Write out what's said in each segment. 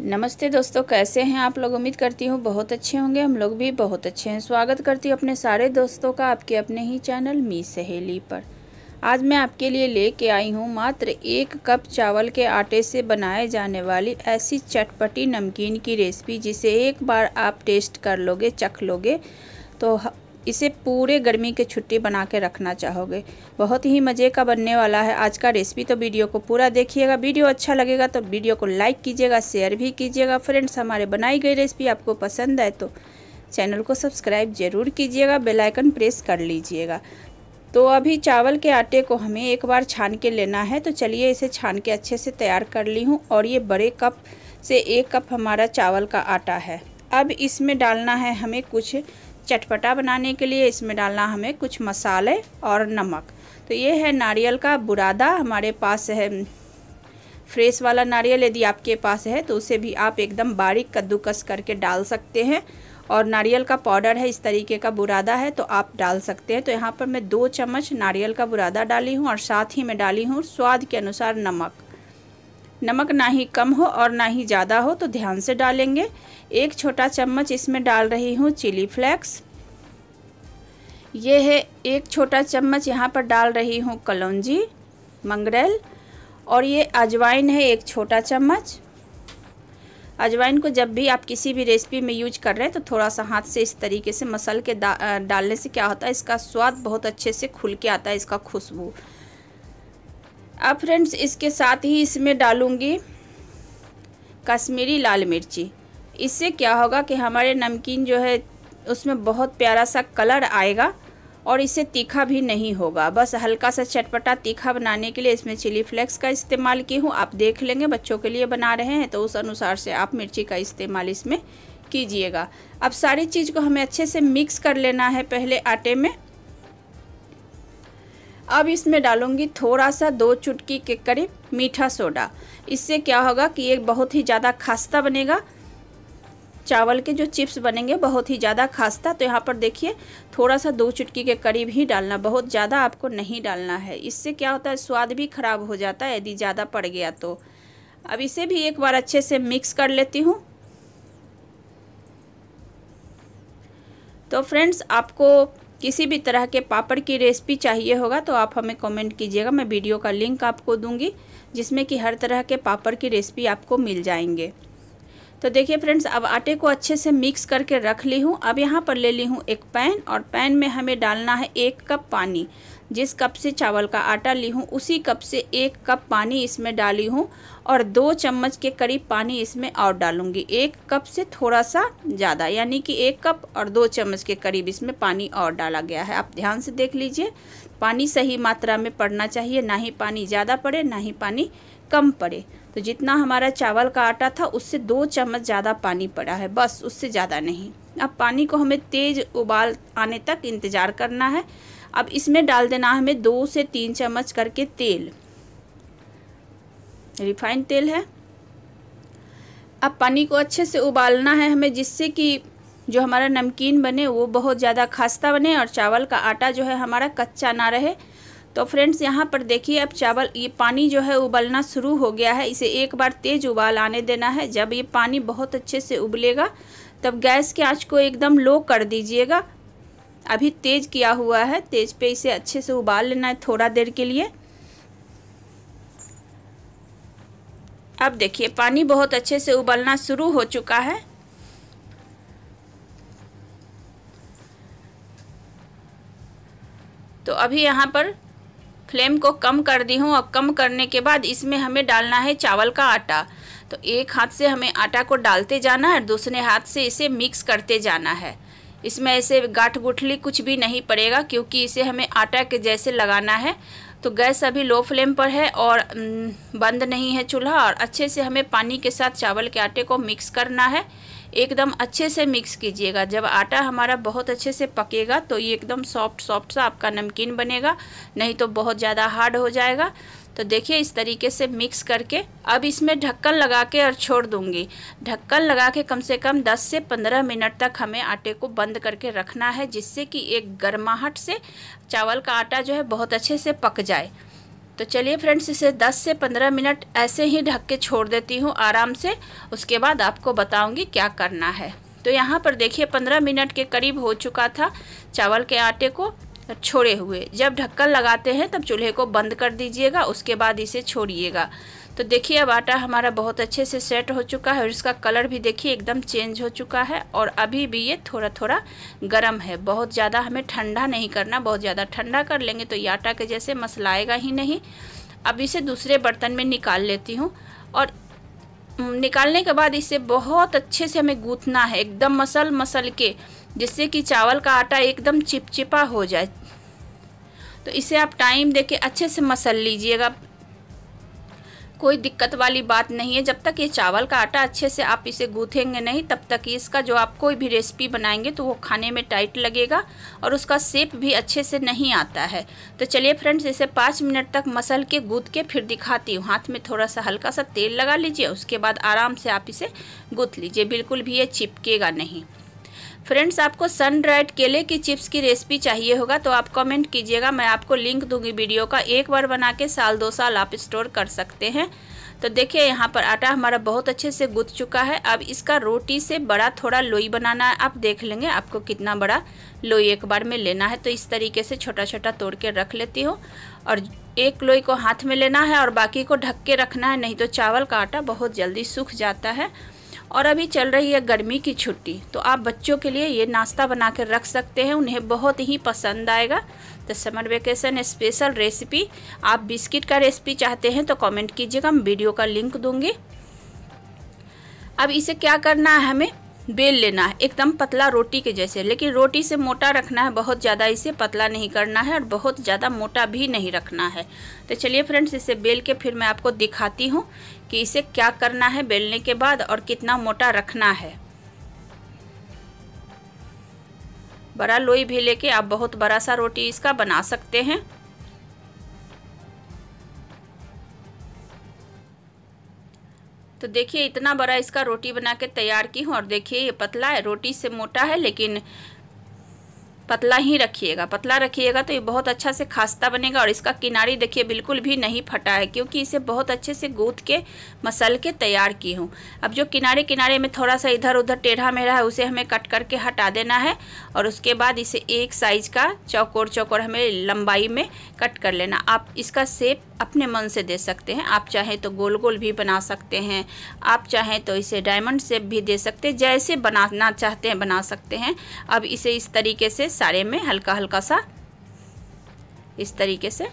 नमस्ते दोस्तों कैसे हैं आप लोग उम्मीद करती हूँ बहुत अच्छे होंगे हम लोग भी बहुत अच्छे हैं स्वागत करती हूँ अपने सारे दोस्तों का आपके अपने ही चैनल मी सहेली पर आज मैं आपके लिए लेके आई हूँ मात्र एक कप चावल के आटे से बनाए जाने वाली ऐसी चटपटी नमकीन की रेसिपी जिसे एक बार आप टेस्ट कर लोगे चख लोगे तो इसे पूरे गर्मी के छुट्टी बना के रखना चाहोगे बहुत ही मज़े का बनने वाला है आज का रेसिपी तो वीडियो को पूरा देखिएगा वीडियो अच्छा लगेगा तो वीडियो को लाइक कीजिएगा शेयर भी कीजिएगा फ्रेंड्स हमारे बनाई गई रेसिपी आपको पसंद आए तो चैनल को सब्सक्राइब ज़रूर कीजिएगा बेलाइकन प्रेस कर लीजिएगा तो अभी चावल के आटे को हमें एक बार छान के लेना है तो चलिए इसे छान के अच्छे से तैयार कर ली हूँ और ये बड़े कप से एक कप हमारा चावल का आटा है अब इसमें डालना है हमें कुछ चटपटा बनाने के लिए इसमें डालना हमें कुछ मसाले और नमक तो ये है नारियल का बुरादा हमारे पास है फ्रेश वाला नारियल यदि आपके पास है तो उसे भी आप एकदम बारीक कद्दूकस करके डाल सकते हैं और नारियल का पाउडर है इस तरीके का बुरादा है तो आप डाल सकते हैं तो यहाँ पर मैं दो चम्मच नारियल का बुरादा डाली हूँ और साथ ही मैं डाली हूँ स्वाद के अनुसार नमक नमक ना ही कम हो और ना ही ज़्यादा हो तो ध्यान से डालेंगे एक छोटा चम्मच इसमें डाल रही हूँ चिली फ्लेक्स ये है एक छोटा चम्मच यहाँ पर डाल रही हूँ कलौजी मंगरेल और ये अजवाइन है एक छोटा चम्मच अजवाइन को जब भी आप किसी भी रेसिपी में यूज कर रहे हैं तो थोड़ा सा हाथ से इस तरीके से मसल के डालने से क्या होता है इसका स्वाद बहुत अच्छे से खुल के आता है इसका खुशबू अब फ्रेंड्स इसके साथ ही इसमें डालूँगी कश्मीरी लाल मिर्ची इससे क्या होगा कि हमारे नमकीन जो है उसमें बहुत प्यारा सा कलर आएगा और इससे तीखा भी नहीं होगा बस हल्का सा चटपटा तीखा बनाने के लिए इसमें चिली फ्लेक्स का इस्तेमाल की हूँ आप देख लेंगे बच्चों के लिए बना रहे हैं तो उस अनुसार से आप मिर्ची का इस्तेमाल इसमें कीजिएगा अब सारी चीज़ को हमें अच्छे से मिक्स कर लेना है पहले आटे में अब इसमें डालूंगी थोड़ा सा दो चुटकी के करीब मीठा सोडा इससे क्या होगा कि ये बहुत ही ज़्यादा खास्ता बनेगा चावल के जो चिप्स बनेंगे बहुत ही ज़्यादा खास्ता तो यहाँ पर देखिए थोड़ा सा दो चुटकी के करीब ही डालना बहुत ज़्यादा आपको नहीं डालना है इससे क्या होता है स्वाद भी ख़राब हो जाता है यदि ज़्यादा पड़ गया तो अब इसे भी एक बार अच्छे से मिक्स कर लेती हूँ तो फ्रेंड्स आपको किसी भी तरह के पापड़ की रेसिपी चाहिए होगा तो आप हमें कमेंट कीजिएगा मैं वीडियो का लिंक आपको दूंगी जिसमें कि हर तरह के पापड़ की रेसिपी आपको मिल जाएंगे तो देखिए फ्रेंड्स अब आटे को अच्छे से मिक्स करके रख ली हूँ अब यहाँ पर ले ली हूँ एक पैन और पैन में हमें डालना है एक कप पानी जिस कप से चावल का आटा ली हूँ उसी कप से एक कप पानी इसमें डाली हूँ और दो चम्मच के करीब पानी इसमें और डालूँगी एक कप से थोड़ा सा ज़्यादा यानी कि एक कप और दो चम्मच के करीब इसमें पानी और डाला गया है आप ध्यान से देख लीजिए पानी सही मात्रा में पड़ना चाहिए ना ही पानी ज़्यादा पड़े ना ही पानी कम पड़े तो जितना हमारा चावल का आटा था उससे दो चम्मच ज़्यादा पानी पड़ा है बस उससे ज़्यादा नहीं अब पानी को हमें तेज़ उबाल आने तक इंतज़ार करना है अब इसमें डाल देना हमें दो से तीन चम्मच करके तेल रिफाइंड तेल है अब पानी को अच्छे से उबालना है हमें जिससे कि जो हमारा नमकीन बने वो बहुत ज़्यादा खस्ता बने और चावल का आटा जो है हमारा कच्चा ना रहे तो फ्रेंड्स यहाँ पर देखिए अब चावल ये पानी जो है उबलना शुरू हो गया है इसे एक बार तेज़ उबाल आने देना है जब ये पानी बहुत अच्छे से उबलेगा तब गैस के आँच को एकदम लो कर दीजिएगा अभी तेज़ किया हुआ है तेज़ पे इसे अच्छे से उबाल लेना है थोड़ा देर के लिए अब देखिए पानी बहुत अच्छे से उबलना शुरू हो चुका है तो अभी यहाँ पर फ्लेम को कम कर दी हूँ और कम करने के बाद इसमें हमें डालना है चावल का आटा तो एक हाथ से हमें आटा को डालते जाना है दूसरे हाथ से इसे मिक्स करते जाना है इसमें ऐसे गाठ गुठली कुछ भी नहीं पड़ेगा क्योंकि इसे हमें आटा के जैसे लगाना है तो गैस अभी लो फ्लेम पर है और बंद नहीं है चूल्हा और अच्छे से हमें पानी के साथ चावल के आटे को मिक्स करना है एकदम अच्छे से मिक्स कीजिएगा जब आटा हमारा बहुत अच्छे से पकेगा तो ये एकदम सॉफ्ट सॉफ्ट सा आपका नमकीन बनेगा नहीं तो बहुत ज़्यादा हार्ड हो जाएगा तो देखिए इस तरीके से मिक्स करके अब इसमें ढक्कन लगा के और छोड़ दूंगी ढक्कन लगा के कम से कम 10 से 15 मिनट तक हमें आटे को बंद करके रखना है जिससे कि एक गर्माहट से चावल का आटा जो है बहुत अच्छे से पक जाए तो चलिए फ्रेंड्स इसे 10 से 15 मिनट ऐसे ही ढक के छोड़ देती हूँ आराम से उसके बाद आपको बताऊँगी क्या करना है तो यहाँ पर देखिए 15 मिनट के करीब हो चुका था चावल के आटे को छोड़े हुए जब ढक्कन लगाते हैं तब चूल्हे को बंद कर दीजिएगा उसके बाद इसे छोड़िएगा तो देखिए अब आटा हमारा बहुत अच्छे से सेट हो चुका है और इसका कलर भी देखिए एकदम चेंज हो चुका है और अभी भी ये थोड़ा थोड़ा गर्म है बहुत ज़्यादा हमें ठंडा नहीं करना बहुत ज़्यादा ठंडा कर लेंगे तो ये आटा के जैसे मसलाएगा ही नहीं अब इसे दूसरे बर्तन में निकाल लेती हूँ और निकालने के बाद इसे बहुत अच्छे से हमें गूँथना है एकदम मसल मसल के जिससे कि चावल का आटा एकदम चिपचिपा हो जाए तो इसे आप टाइम दे के अच्छे से मसल लीजिएगा कोई दिक्कत वाली बात नहीं है जब तक ये चावल का आटा अच्छे से आप इसे गूँथेंगे नहीं तब तक इसका जो आप कोई भी रेसिपी बनाएंगे तो वो खाने में टाइट लगेगा और उसका सेप भी अच्छे से नहीं आता है तो चलिए फ्रेंड्स इसे पाँच मिनट तक मसल के गूँथ के फिर दिखाती हूँ हाथ में थोड़ा सा हल्का सा तेल लगा लीजिए उसके बाद आराम से आप इसे गूँथ लीजिए बिल्कुल भी ये चिपकेगा नहीं फ्रेंड्स आपको सन ड्राइड केले की चिप्स की रेसिपी चाहिए होगा तो आप कमेंट कीजिएगा मैं आपको लिंक दूंगी वीडियो का एक बार बना के साल दो साल आप स्टोर कर सकते हैं तो देखिए यहाँ पर आटा हमारा बहुत अच्छे से गुथ चुका है अब इसका रोटी से बड़ा थोड़ा लोई बनाना है आप देख लेंगे आपको कितना बड़ा लोई एक बार में लेना है तो इस तरीके से छोटा छोटा तोड़ के रख लेती हूँ और एक लोई को हाथ में लेना है और बाकी को ढक के रखना है नहीं तो चावल का आटा बहुत जल्दी सूख जाता है और अभी चल रही है गर्मी की छुट्टी तो आप बच्चों के लिए ये नाश्ता बना कर रख सकते हैं उन्हें बहुत ही पसंद आएगा तो समर वेकेशन स्पेशल रेसिपी आप बिस्किट का रेसिपी चाहते हैं तो कमेंट कीजिएगा हम वीडियो का लिंक दूंगी अब इसे क्या करना है हमें बेल लेना है एकदम पतला रोटी के जैसे लेकिन रोटी से मोटा रखना है बहुत ज़्यादा इसे पतला नहीं करना है और बहुत ज़्यादा मोटा भी नहीं रखना है तो चलिए फ्रेंड्स इसे बेल के फिर मैं आपको दिखाती हूँ कि इसे क्या करना है बेलने के बाद और कितना मोटा रखना है बड़ा लोई भी लेके आप बहुत बड़ा सा रोटी इसका बना सकते हैं तो देखिए इतना बड़ा इसका रोटी बना के तैयार की हूँ और देखिए ये पतला है रोटी से मोटा है लेकिन पतला ही रखिएगा पतला रखिएगा तो ये बहुत अच्छा से खास्ता बनेगा और इसका किनारी देखिए बिल्कुल भी नहीं फटा है क्योंकि इसे बहुत अच्छे से गूँथ के मसल के तैयार की हूँ अब जो किनारे किनारे में थोड़ा सा इधर उधर टेढ़ा मेढ़ा है उसे हमें कट करके हटा देना है और उसके बाद इसे एक साइज का चौकोर चौकोर हमें लंबाई में कट कर लेना आप इसका सेप अपने मन से दे सकते हैं आप चाहें तो गोल गोल भी बना सकते हैं आप चाहें तो इसे डायमंड सेप भी दे सकते हैं जैसे बनाना चाहते हैं बना सकते हैं अब इसे इस तरीके से सारे में हल्का हल्का सा इस तरीके से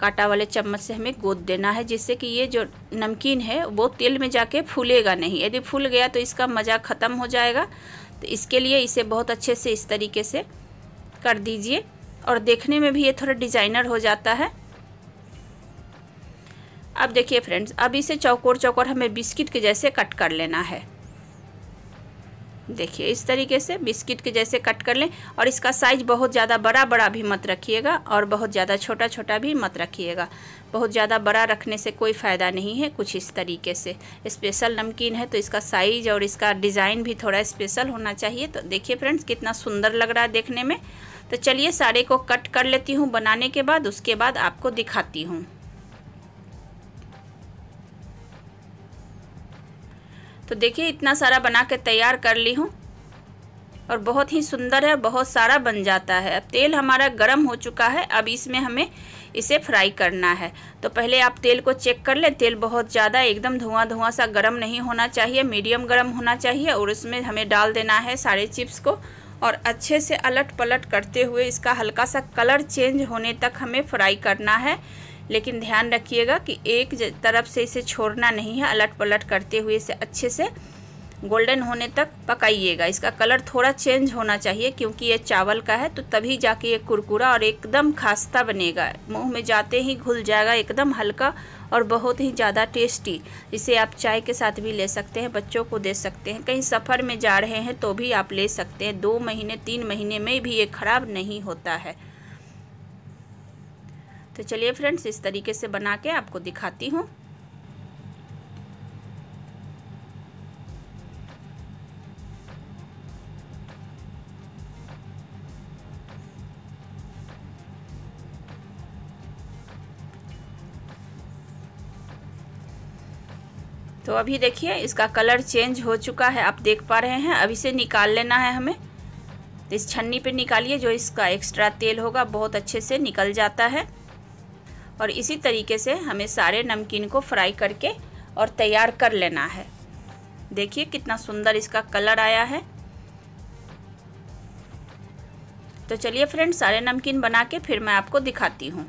काटा वाले चम्मच से हमें गोद देना है जिससे कि ये जो नमकीन है वो तेल में जाके फूलेगा नहीं यदि फूल गया तो इसका मज़ा ख़त्म हो जाएगा तो इसके लिए इसे बहुत अच्छे से इस तरीके से कर दीजिए और देखने में भी ये थोड़ा डिज़ाइनर हो जाता है अब देखिए फ्रेंड्स अब इसे चौकोर चौकोर हमें बिस्किट के जैसे कट कर लेना है देखिए इस तरीके से बिस्किट के जैसे कट कर लें और इसका साइज बहुत ज़्यादा बड़ा बड़ा भी मत रखिएगा और बहुत ज़्यादा छोटा छोटा भी मत रखिएगा बहुत ज़्यादा बड़ा रखने से कोई फ़ायदा नहीं है कुछ इस तरीके से स्पेशल नमकीन है तो इसका साइज और इसका डिज़ाइन भी थोड़ा स्पेशल होना चाहिए तो देखिए फ्रेंड्स कितना सुंदर लग रहा है देखने में तो चलिए साड़े को कट कर लेती हूँ बनाने के बाद उसके बाद आपको दिखाती हूँ तो देखिए इतना सारा बना के तैयार कर ली हूँ और बहुत ही सुंदर है बहुत सारा बन जाता है अब तेल हमारा गर्म हो चुका है अब इसमें हमें इसे फ्राई करना है तो पहले आप तेल को चेक कर लें तेल बहुत ज़्यादा एकदम धुआं धुआं सा गर्म नहीं होना चाहिए मीडियम गर्म होना चाहिए और उसमें हमें डाल देना है सारे चिप्स को और अच्छे से अलट पलट करते हुए इसका हल्का सा कलर चेंज होने तक हमें फ्राई करना है लेकिन ध्यान रखिएगा कि एक तरफ से इसे छोड़ना नहीं है अलट पलट करते हुए इसे अच्छे से गोल्डन होने तक पकाइएगा इसका कलर थोड़ा चेंज होना चाहिए क्योंकि ये चावल का है तो तभी जाके ये कुरकुरा और एकदम खास्ता बनेगा मुंह में जाते ही घुल जाएगा एकदम हल्का और बहुत ही ज़्यादा टेस्टी इसे आप चाय के साथ भी ले सकते हैं बच्चों को दे सकते हैं कहीं सफ़र में जा रहे हैं तो भी आप ले सकते हैं दो महीने तीन महीने में भी ये ख़राब नहीं होता है तो चलिए फ्रेंड्स इस तरीके से बना के आपको दिखाती हूँ तो अभी देखिए इसका कलर चेंज हो चुका है आप देख पा रहे हैं अभी से निकाल लेना है हमें इस छन्नी पे निकालिए जो इसका एक्स्ट्रा तेल होगा बहुत अच्छे से निकल जाता है और इसी तरीके से हमें सारे नमकीन को फ्राई करके और तैयार कर लेना है देखिए कितना सुंदर इसका कलर आया है तो चलिए फ्रेंड सारे नमकीन बना के फिर मैं आपको दिखाती हूँ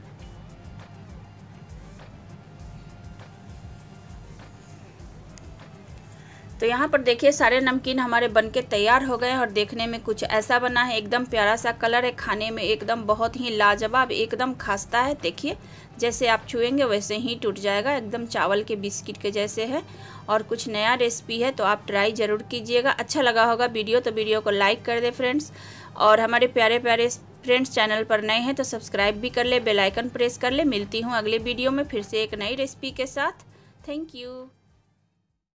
तो यहाँ पर देखिए सारे नमकीन हमारे बनके तैयार हो गए और देखने में कुछ ऐसा बना है एकदम प्यारा सा कलर है खाने में एकदम बहुत ही लाजवाब एकदम खास्ता है देखिए जैसे आप छुएंगे वैसे ही टूट जाएगा एकदम चावल के बिस्किट के जैसे है और कुछ नया रेसिपी है तो आप ट्राई ज़रूर कीजिएगा अच्छा लगा होगा वीडियो तो वीडियो को लाइक कर दे फ्रेंड्स और हमारे प्यारे प्यारे फ्रेंड्स चैनल पर नए हैं तो सब्सक्राइब भी कर ले बेलाइकन प्रेस कर ले मिलती हूँ अगले वीडियो में फिर से एक नई रेसिपी के साथ थैंक यू